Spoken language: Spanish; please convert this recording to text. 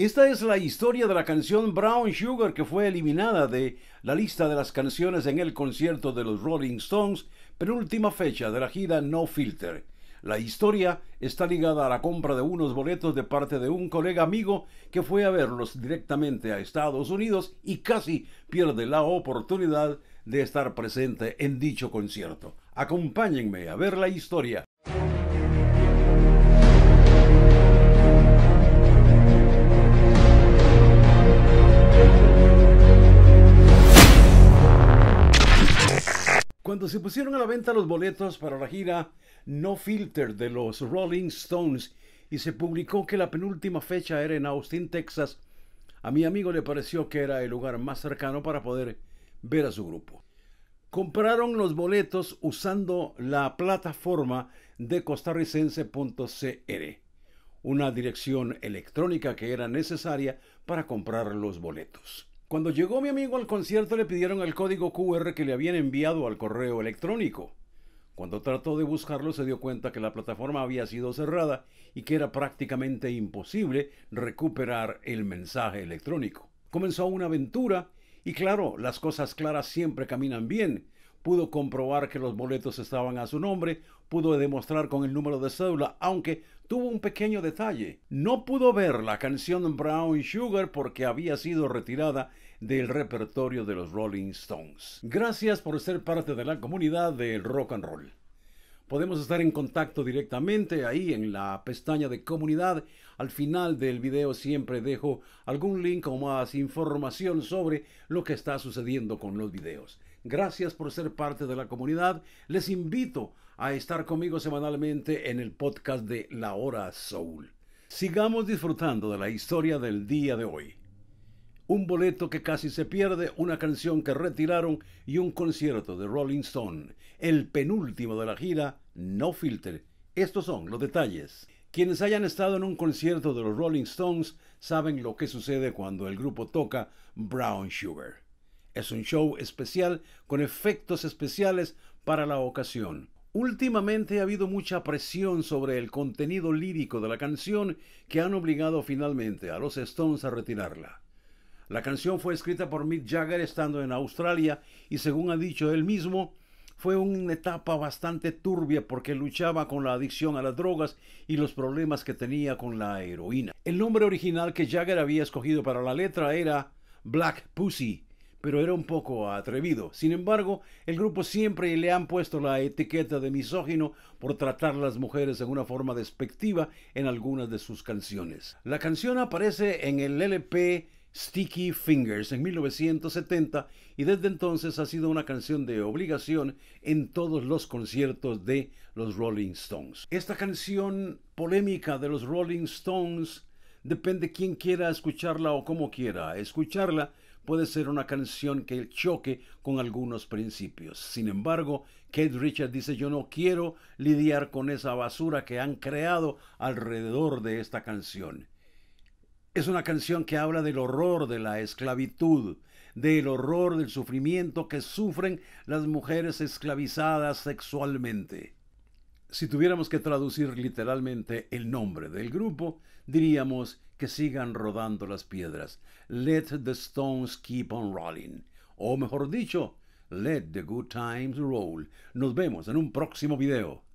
Esta es la historia de la canción Brown Sugar que fue eliminada de la lista de las canciones en el concierto de los Rolling Stones, penúltima fecha de la gira No Filter. La historia está ligada a la compra de unos boletos de parte de un colega amigo que fue a verlos directamente a Estados Unidos y casi pierde la oportunidad de estar presente en dicho concierto. Acompáñenme a ver la historia. Cuando se pusieron a la venta los boletos para la gira No Filter de los Rolling Stones y se publicó que la penúltima fecha era en Austin, Texas, a mi amigo le pareció que era el lugar más cercano para poder ver a su grupo. Compraron los boletos usando la plataforma de costarricense.cr, una dirección electrónica que era necesaria para comprar los boletos. Cuando llegó mi amigo al concierto le pidieron el código QR que le habían enviado al correo electrónico. Cuando trató de buscarlo se dio cuenta que la plataforma había sido cerrada y que era prácticamente imposible recuperar el mensaje electrónico. Comenzó una aventura y claro, las cosas claras siempre caminan bien. Pudo comprobar que los boletos estaban a su nombre, pudo demostrar con el número de cédula, aunque tuvo un pequeño detalle. No pudo ver la canción Brown Sugar porque había sido retirada del repertorio de los Rolling Stones. Gracias por ser parte de la comunidad del rock and roll. Podemos estar en contacto directamente ahí en la pestaña de comunidad. Al final del video siempre dejo algún link o más información sobre lo que está sucediendo con los videos. Gracias por ser parte de la comunidad. Les invito a estar conmigo semanalmente en el podcast de La Hora Soul. Sigamos disfrutando de la historia del día de hoy un boleto que casi se pierde, una canción que retiraron y un concierto de Rolling Stone, el penúltimo de la gira No Filter. Estos son los detalles. Quienes hayan estado en un concierto de los Rolling Stones saben lo que sucede cuando el grupo toca Brown Sugar. Es un show especial con efectos especiales para la ocasión. Últimamente ha habido mucha presión sobre el contenido lírico de la canción que han obligado finalmente a los Stones a retirarla. La canción fue escrita por Mick Jagger estando en Australia y según ha dicho él mismo, fue una etapa bastante turbia porque luchaba con la adicción a las drogas y los problemas que tenía con la heroína. El nombre original que Jagger había escogido para la letra era Black Pussy, pero era un poco atrevido. Sin embargo, el grupo siempre le han puesto la etiqueta de misógino por tratar a las mujeres en una forma despectiva en algunas de sus canciones. La canción aparece en el LP Sticky Fingers en 1970 y desde entonces ha sido una canción de obligación en todos los conciertos de los Rolling Stones. Esta canción polémica de los Rolling Stones depende quién quiera escucharla o cómo quiera escucharla, puede ser una canción que choque con algunos principios. Sin embargo, Kate Richards dice yo no quiero lidiar con esa basura que han creado alrededor de esta canción. Es una canción que habla del horror de la esclavitud, del horror del sufrimiento que sufren las mujeres esclavizadas sexualmente. Si tuviéramos que traducir literalmente el nombre del grupo, diríamos que sigan rodando las piedras. Let the stones keep on rolling. O mejor dicho, let the good times roll. Nos vemos en un próximo video.